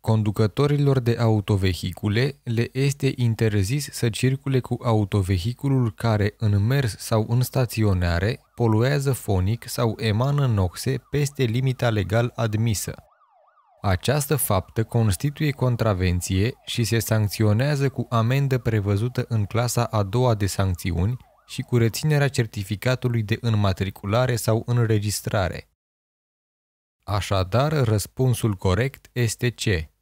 Conducătorilor de autovehicule le este interzis să circule cu autovehiculul care, în mers sau în staționare, poluează fonic sau emană noxe peste limita legal admisă. Această faptă constituie contravenție și se sancționează cu amendă prevăzută în clasa a doua de sancțiuni și cu reținerea certificatului de înmatriculare sau înregistrare. Așadar, răspunsul corect este C.